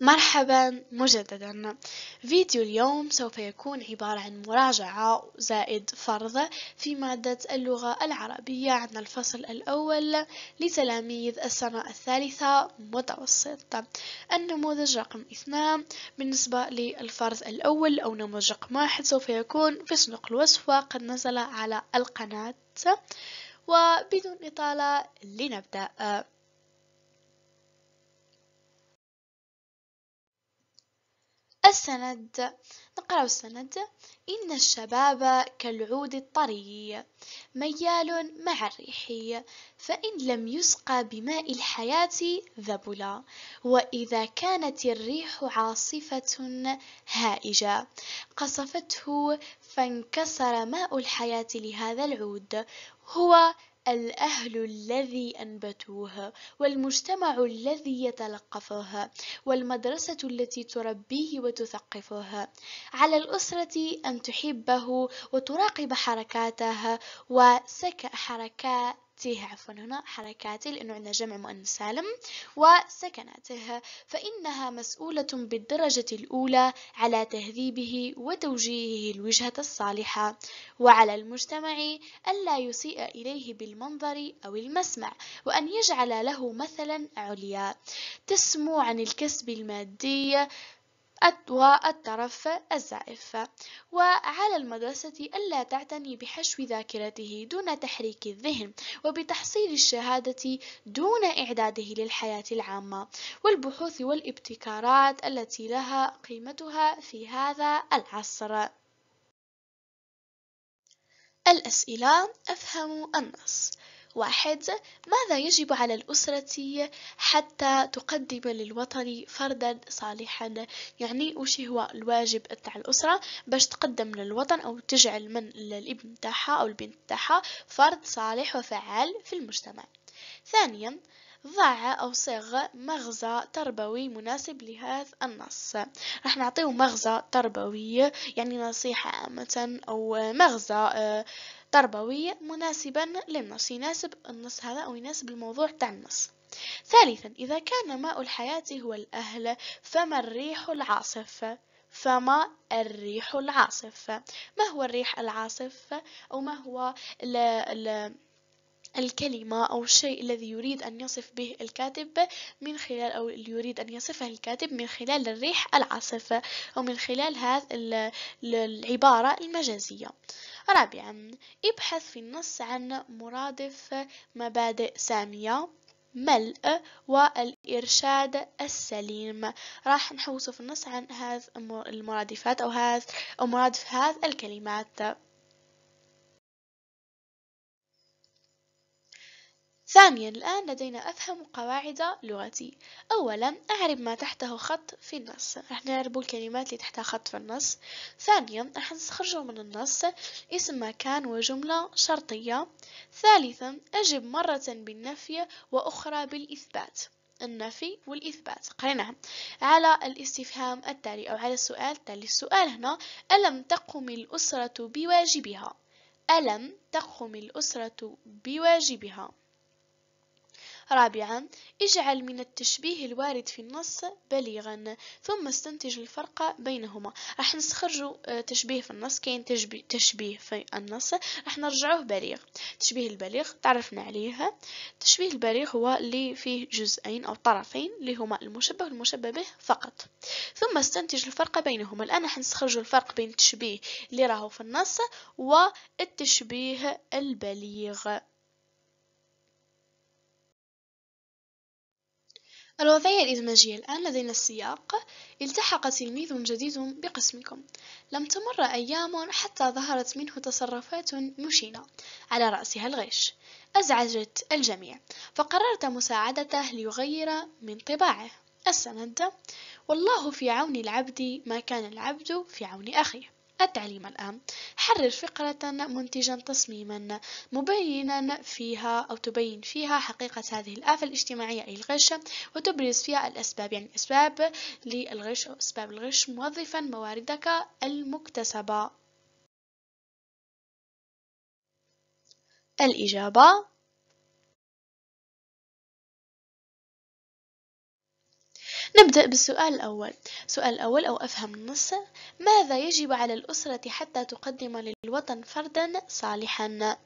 مرحبا مجددا فيديو اليوم سوف يكون عبارة عن مراجعة زائد فرض في مادة اللغة العربية عن الفصل الأول لتلاميذ السنة الثالثة متوسط النموذج رقم اثنان بالنسبة للفرض الأول أو نموذج رقم واحد سوف يكون في صندوق الوصف قد نزل على القناة وبدون إطالة لنبدأ السند نقرأ السند إن الشباب كالعود الطري ميال مع الريح فإن لم يسقى بماء الحياة ذبلا وإذا كانت الريح عاصفة هائجة قصفته فانكسر ماء الحياة لهذا العود هو الأهل الذي أنبتوها والمجتمع الذي يتلقفها والمدرسة التي تربيه وتثقفها على الأسرة أن تحبه وتراقب حركاتها وسك حركات تيه عفوا هنا حركاتي لأنه عندنا جمع مؤنث سالم وسكناته فإنها مسؤولة بالدرجة الأولى على تهذيبه وتوجيهه الوجهة الصالحة وعلى المجتمع ألا يسيء إليه بالمنظر أو المسمع وأن يجعل له مثلا عليا تسمو عن الكسب المادي والطرف الزائف وعلى المدرسة ألا تعتني بحشو ذاكرته دون تحريك الذهن وبتحصيل الشهادة دون إعداده للحياة العامة والبحوث والابتكارات التي لها قيمتها في هذا العصر الأسئلة أفهم النص واحد ماذا يجب على الأسرة حتى تقدم للوطن فردا صالحا يعني وش هو الواجب تاع الأسرة باش تقدم للوطن أو تجعل من الابن تاعها أو البنت تاعها فرد صالح وفعال في المجتمع ثانيا ضع أو صغ مغزى تربوي مناسب لهذا النص راح نعطيه مغزى تربوي يعني نصيحة عامة أو مغزى آه، تربوية مناسبا للنص يناسب النص هذا أو يناسب الموضوع تاع النص ثالثا إذا كان ماء الحياة هو الأهل فما الريح العاصفة فما الريح العاصفة ما هو الريح العاصفة أو ما هو ال ال الكلمة أو الشيء الذي يريد أن يصف به الكاتب من خلال أو اللي يريد أن يصفه الكاتب من خلال الريح العاصفة أو من خلال هذه العبارة المجازية رابعا ابحث في النص عن مرادف مبادئ سامية ملء والإرشاد السليم راح نحوص في النص عن هذه المرادفات أو هذ أو مرادف هذه الكلمات ثانيا الآن لدينا أفهم قواعد لغتي أولا أعرب ما تحته خط في النص رح نعرب الكلمات اللي تحتها خط في النص ثانيا رح نستخرجه من النص اسم مكان وجملة شرطية ثالثا أجب مرة بالنفي وأخرى بالإثبات النفي والإثبات قريناها على الاستفهام التالي أو على السؤال التالي السؤال هنا ألم تقم الأسرة بواجبها ألم تقم الأسرة بواجبها رابعا اجعل من التشبيه الوارد في النص بليغا ثم استنتج الفرق بينهما راح نستخرج آه، تشبيه في النص كاين تشبيه في النص راح نرجعوه بليغ تشبيه البليغ تعرفنا عليه تشبيه البليغ هو اللي فيه جزئين أو طرفين اللي هما المشبه والمشبه به فقط ثم استنتج الفرق بينهما الآن راح نستخرج الفرق بين التشبيه اللي راهو في النص والتشبيه البليغ الوضعية الإدماجية الآن لدينا السياق التحق تلميذ جديد بقسمكم لم تمر أيام حتى ظهرت منه تصرفات مشينة على رأسها الغش أزعجت الجميع فقررت مساعدته ليغير من طباعه السند والله في عون العبد ما كان العبد في عون أخيه التعليم الآن حرر فقرة منتجا تصميما مبينا فيها أو تبين فيها حقيقة هذه الآفة الاجتماعية أي الغش وتبرز فيها الأسباب يعني أسباب للغش أو أسباب الغش موظفا مواردك المكتسبة الإجابة نبدأ بالسؤال الأول السؤال الأول أو أفهم النص ماذا يجب على الأسرة حتى تقدم للوطن فردا صالحا؟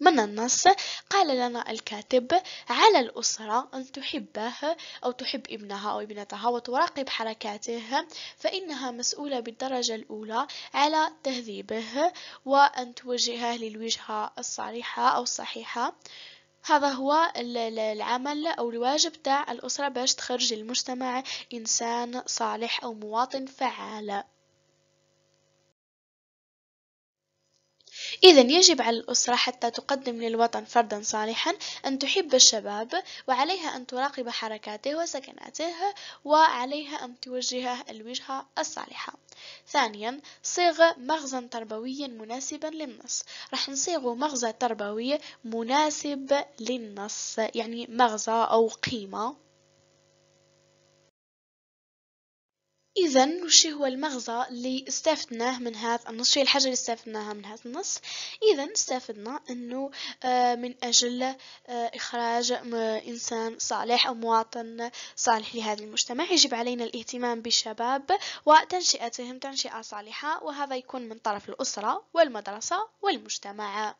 من النص قال لنا الكاتب على الأسرة أن تحبه أو تحب ابنها أو ابنتها وتراقب حركاته فإنها مسؤولة بالدرجة الأولى على تهذيبه وأن توجهه للوجهة الصالحة أو الصحيحة هذا هو العمل أو الواجب تاع الأسرة باش تخرج للمجتمع إنسان صالح أو مواطن فعال. إذا يجب على الأسرة حتى تقدم للوطن فردا صالحا أن تحب الشباب وعليها أن تراقب حركاته وسكناته وعليها أن توجهه الوجهة الصالحة ثانيا صيغ مغزى تربويا مناسبا للنص راح نصيغ مغزى تربوي مناسب للنص يعني مغزى أو قيمة إذا وش هو المغزى اللي استفدناه من هذا النص شو الحاجة اللي استفدناها من هذا النص إذا استفدنا أنه آه، من أجل آه، إخراج إنسان صالح أو مواطن صالح لهذا المجتمع يجب علينا الاهتمام بالشباب وتنشئتهم تنشئة صالحة وهذا يكون من طرف الأسرة والمدرسة والمجتمع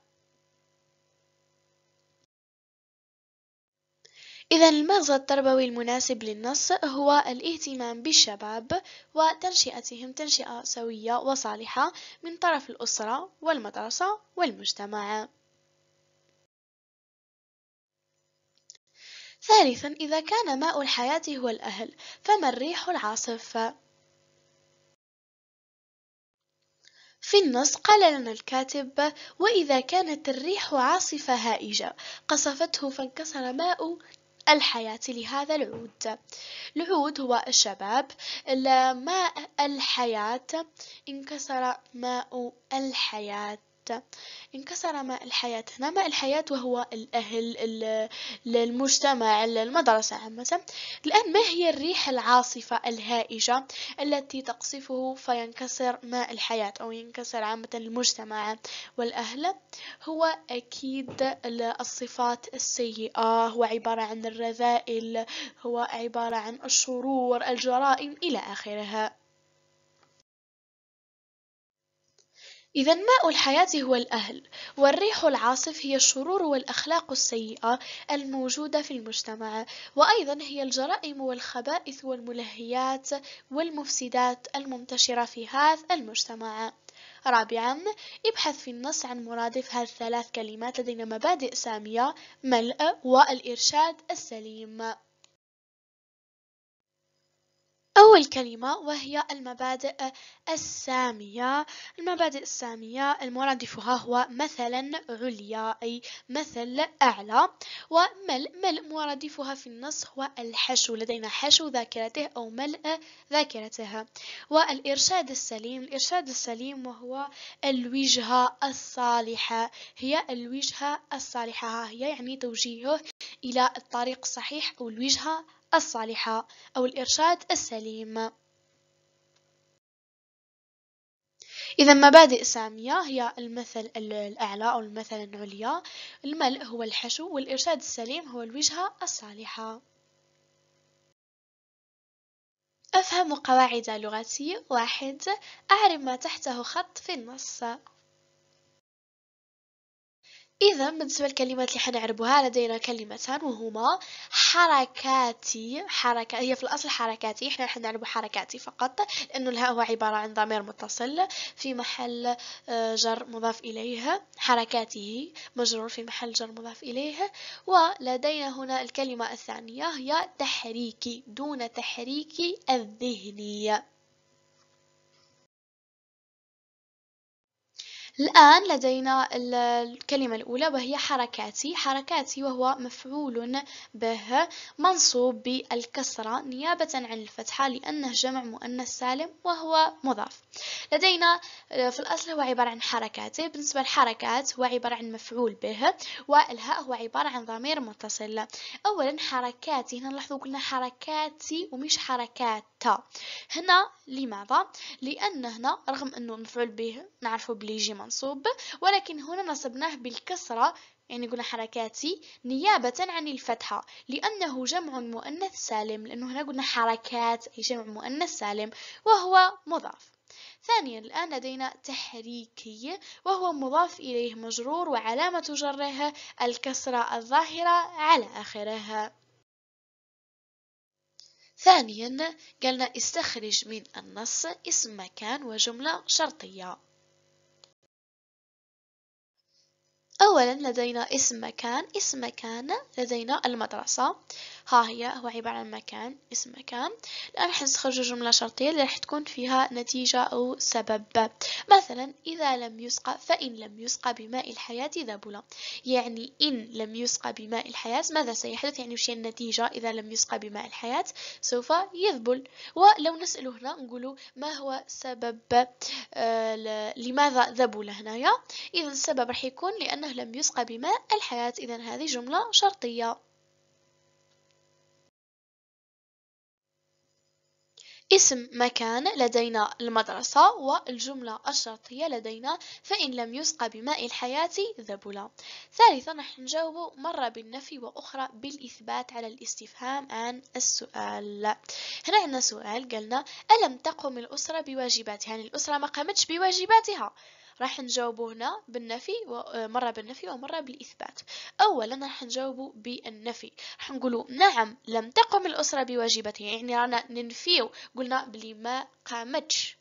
إذا المغزى التربوي المناسب للنص هو الاهتمام بالشباب وتنشئتهم تنشئة سوية وصالحة من طرف الأسرة والمدرسة والمجتمع ثالثا إذا كان ماء الحياة هو الأهل فما الريح العاصف؟ في النص قال لنا الكاتب وإذا كانت الريح عاصفة هائجة قصفته فانكسر ماء الحياة لهذا العود العود هو الشباب ماء الحياة انكسر ماء الحياة حتى انكسر ماء الحياة هنا ماء الحياة وهو الأهل المجتمع المدرسة عامة الآن ما هي الريح العاصفة الهائجة التي تقصفه فينكسر ماء الحياة أو ينكسر عامة المجتمع والأهل هو أكيد الصفات السيئة هو عبارة عن الرذائل هو عبارة عن الشرور الجرائم إلى آخرها إذا ماء الحياة هو الأهل والريح العاصف هي الشرور والأخلاق السيئة الموجودة في المجتمع وأيضا هي الجرائم والخبائث والملهيات والمفسدات المنتشرة في هذا المجتمع رابعا ابحث في النص عن مرادف هذه الثلاث كلمات لدينا مبادئ سامية ملء والإرشاد السليم أول كلمة وهي المبادئ السامية المبادئ السامية المرادفها هو مثلا عليا أي مثل أعلى ومل ملء مرادفها في النص هو الحشو لدينا حشو ذاكرته أو ملء ذاكرتها والإرشاد السليم الإرشاد السليم وهو الوجهة الصالحة هي الوجهة الصالحة هي يعني توجيهه إلى الطريق الصحيح أو الوجهة الصالحة أو الإرشاد السليم إذا مبادئ سامية هي المثل الأعلى أو المثل العليا الملء هو الحشو والإرشاد السليم هو الوجهة الصالحة أفهم قواعد لغتي واحد أعرف ما تحته خط في النص إذا بالنسبة للكلمات اللي حنعربوها لدينا كلمتان وهما حركاتي حركة هي في الأصل حركاتي إحنا حنعربو حركاتي فقط لأنه الهاء هو عبارة عن ضمير متصل في محل آه، جر مضاف إليه حركاته مجرور في محل جر مضاف إليه ولدينا هنا الكلمة الثانية هي تحريكي دون تحريكي الذهنية الآن لدينا الكلمة الأولى وهي حركاتي حركاتي وهو مفعول به منصوب بالكسرة نيابة عن الفتحة لأنه جمع مؤنث سالم وهو مضاف لدينا آه، في الأصل هو عبارة عن حركاتي بالنسبة للحركات هو عبارة عن مفعول به والهاء هو عبارة عن ضمير متصل أولا حركاتي هنا لاحظوا قلنا حركاتي ومش حركاتا هنا لماذا؟ لأن هنا رغم أنه مفعول به نعرفه بليجي منصوب ولكن هنا نصبناه بالكسرة يعني قلنا حركاتي نيابة عن الفتحة لأنه جمع مؤنث سالم لأنه هنا قلنا حركات أي جمع مؤنث سالم وهو مضاف ثانيا الآن لدينا تحريكي وهو مضاف إليه مجرور وعلامة جره الكسرة الظاهرة على آخرها ثانيا قلنا استخرج من النص اسم مكان وجملة شرطية أولا لدينا اسم مكان اسم مكان لدينا المدرسة ها هي هو عبارة عن مكان اسم مكان الآن راح جملة شرطية اللي راح تكون فيها نتيجة أو سبب مثلا إذا لم يسقى فإن لم يسقى بماء الحياة ذبل يعني إن لم يسقى بماء الحياة ماذا سيحدث يعني وش النتيجة إذا لم يسقى بماء الحياة سوف يذبل ولو نسأله هنا نقول ما هو سبب آه لماذا ذبل هنايا إذا السبب راح يكون لأنه لم يسقى بماء الحياة إذا هذه جملة شرطية اسم مكان لدينا المدرسة والجملة الشرطية لدينا فإن لم يسقى بماء الحياة ذبل ثالثا نحن نجاوب مرة بالنفي وأخرى بالإثبات على الاستفهام عن السؤال هنا عندنا سؤال قالنا ألم تقم الأسرة بواجباتها يعني الأسرة ما قامتش بواجباتها راح نجاوبه هنا بالنفي آه، مرة بالنفي ومرة بالإثبات أولا راح نجاوبه بالنفي راح نقوله نعم لم تقم الأسرة بواجبتها يعني رانا ننفيو قلنا بلي ما قامتش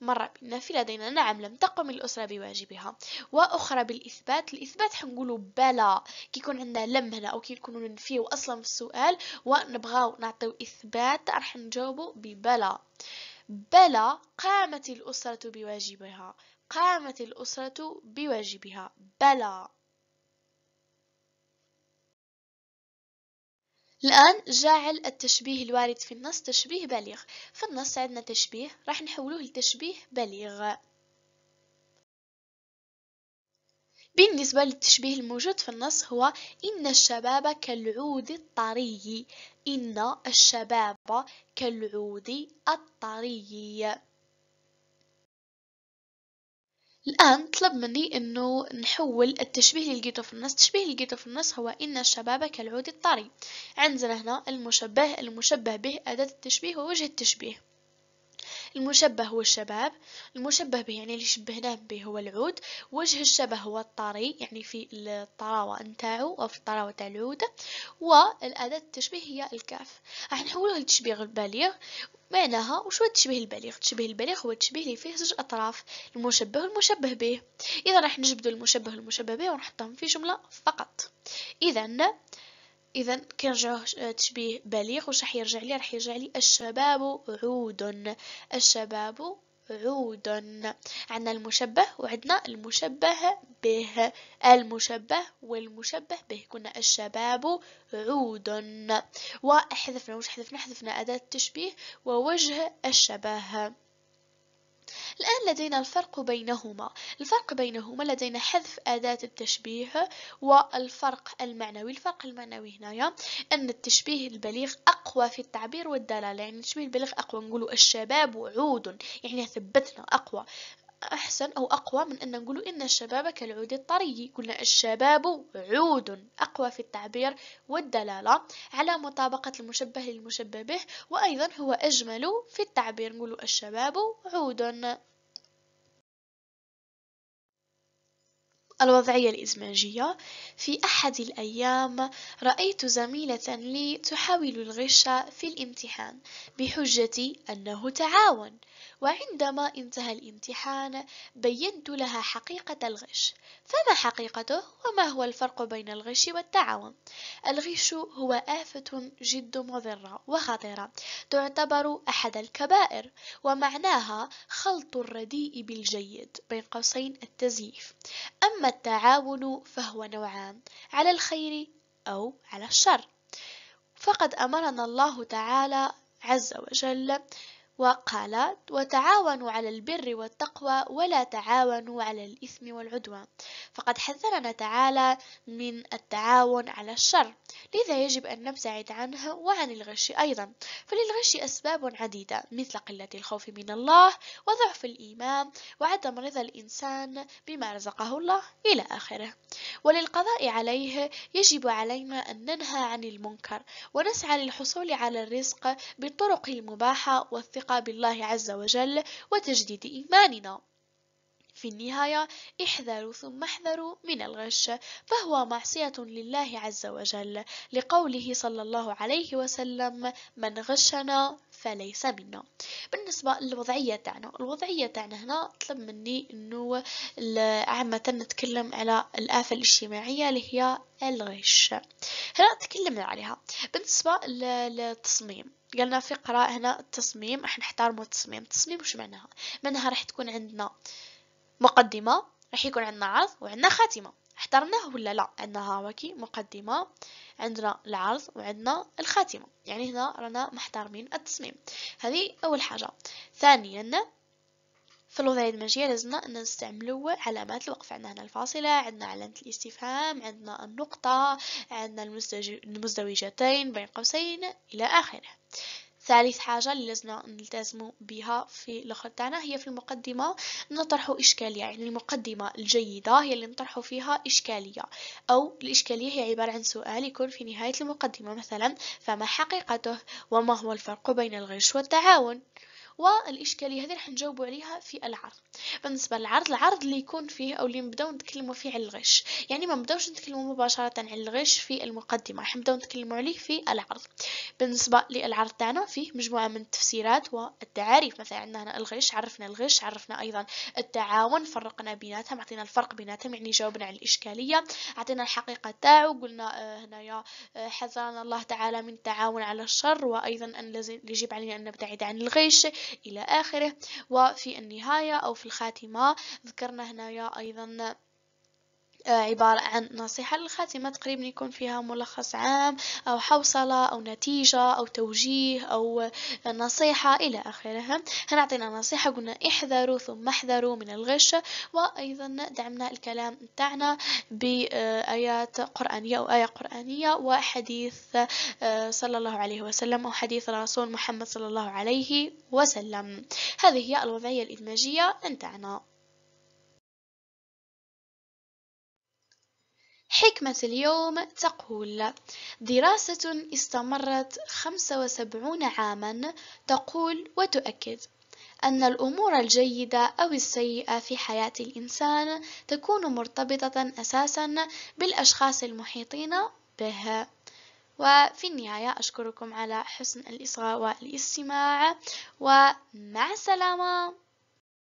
مرة بالنفي لدينا نعم لم تقم الأسرة بواجبها وأخرى بالإثبات الإثبات حنقولوا بلا كي يكون عندنا لم هنا أو كي نكونوا ننفيو أصلا في السؤال ونبغاو نعطيو إثبات راح نجاوبوا ببلا بلا قامت الأسرة بواجبها قامت الأسرة بواجبها بلى الآن جعل التشبيه الوارد في النص تشبيه بليغ في النص عندنا تشبيه راح نحولوه لتشبيه بليغ بالنسبة للتشبيه الموجود في النص هو إن الشباب كالعود الطري إن الشباب كالعود الطري الآن طلب مني أنه نحول التشبيه في لقيتو تشبيه النص هو إن الشباب كالعود الطري عندنا هنا المشبه المشبه به أداة التشبيه ووجه التشبيه المشبه هو الشباب المشبه به يعني اللي شبهناه به هو العود وجه الشبه هو الطري يعني في الطراوة نتاعو أو في الطراوة تاع العود والأداة التشبيه هي الكاف راح نحولوها لتشبيه البالغ معناها وش هو التشبيه البالغ التشبيه البالغ هو التشبيه اللي فيه زوج أطراف المشبه والمشبه به إذا راح نجبدو المشبه والمشبه به ونحطهم في جملة فقط إذا اذا كان آه، تشبيه بليغ واش راح يرجع لي راح يرجع لي الشباب عود الشباب عود عندنا المشبه وعندنا المشبه به المشبه والمشبه به كنا الشباب عود واحذفنا واش حذفنا حذفنا أداة التشبيه ووجه الشبه الآن لدينا الفرق بينهما الفرق بينهما لدينا حذف أداة التشبيه والفرق المعنوي الفرق المعنوي هنايا أن التشبيه البليغ أقوى في التعبير والدلالة يعني التشبيه البليغ أقوى نقوله الشباب وعود يعني ثبتنا أقوى أحسن أو أقوى من أن نقول إن الشباب كالعود الطري قلنا الشباب عود أقوى في التعبير والدلالة على مطابقة المشبه للمشبه به وأيضا هو أجمل في التعبير نقول الشباب عود الوضعية الإزماجية في أحد الأيام رأيت زميلة لي تحاول الغش في الامتحان بحجة أنه تعاون وعندما انتهى الامتحان بينت لها حقيقة الغش فما حقيقته وما هو الفرق بين الغش والتعاون الغش هو آفة جد مضرة وخطرة تعتبر أحد الكبائر ومعناها خلط الرديء بالجيد بين قوسين التزييف أما التعاون فهو نوعان على الخير أو على الشر فقد أمرنا الله تعالى عز وجل وقال وتعاونوا على البر والتقوى ولا تعاونوا على الإثم والعدوان فقد حذرنا تعالى من التعاون على الشر لذا يجب أن نبتعد عنه وعن الغش أيضا فللغش أسباب عديدة مثل قلة الخوف من الله وضعف الإيمان وعدم رضا الإنسان بما رزقه الله إلى آخره وللقضاء عليه يجب علينا أن ننهى عن المنكر ونسعى للحصول على الرزق بالطرق المباحة والثقة عقاب الله عز وجل وتجديد إيماننا في النهاية احذروا ثم احذروا من الغش فهو معصية لله عز وجل لقوله صلى الله عليه وسلم من غشنا فليس منا بالنسبة للوضعية تاعنا الوضعية تاعنا هنا طلب مني انه عامة نتكلم على الآفة الاجتماعية اللي هي الغش هنا تكلمنا عليها بالنسبة للتصميم قالنا فقرة هنا التصميم راح نحتارمو التصميم التصميم وش معناها معناها راح تكون عندنا آه مقدمة راح يكون عندنا عرض وعندنا خاتمة احترناه ولا لا عندنا هاوكي مقدمة عندنا العرض وعندنا الخاتمة يعني هنا رانا محترمين التصميم هذه أول حاجة ثانيا في الوضع المنشية لازمنا أن نستعملو علامات الوقف عندنا هنا الفاصلة عندنا علامة الاستفهام عندنا النقطة عندنا المزدوجتين بين قوسين إلى آخره ثالث حاجة اللي لازم نلتزم بها في الاخر تاعنا هي في المقدمة نطرح إشكالية يعني المقدمة الجيدة هي اللي نطرح فيها إشكالية أو الإشكالية هي عبارة عن سؤال يكون في نهاية المقدمة مثلا فما حقيقته وما هو الفرق بين الغش والتعاون والاشكاليه هذه راح نجاوبوا عليها في العرض بالنسبه للعرض العرض اللي يكون فيه او اللي نبداو نتكلموا فيه على الغش يعني ما نبداوش نتكلموا مباشره على الغش في المقدمه راح نبداو نتكلموا عليه في العرض بالنسبه للعرض تاعنا فيه مجموعه من التفسيرات والتعاريف مثلا عندنا هنا الغش عرفنا الغش عرفنا ايضا التعاون فرقنا بيناتهم عطينا الفرق بيناتهم يعني جاوبنا على الاشكاليه عطينا الحقيقه تاعو قلنا آه، هنايا آه، حذرنا الله تعالى من التعاون على الشر وايضا ان يجب علينا ان نبتعد عن الغش إلى آخره وفي النهاية أو في الخاتمة ذكرنا هنا أيضا آه، عبارة عن نصيحة للخاتمة تقريبا يكون فيها ملخص عام أو حوصلة أو نتيجة أو توجيه أو نصيحة إلى آخرها عطينا نصيحة قلنا احذروا ثم احذروا من الغش وأيضا دعمنا الكلام تاعنا بآيات قرآنية أو آية قرآنية وحديث آه، صلى الله عليه وسلم أو حديث الرسول محمد صلى الله عليه وسلم هذه هي الوضعية الإدماجية نتاعنا حكمة اليوم تقول دراسة استمرت 75 عاما تقول وتؤكد أن الأمور الجيدة أو السيئة في حياة الإنسان تكون مرتبطة أساسا بالأشخاص المحيطين به وفي النهاية أشكركم على حسن الإصغاء والاستماع ومع السلامة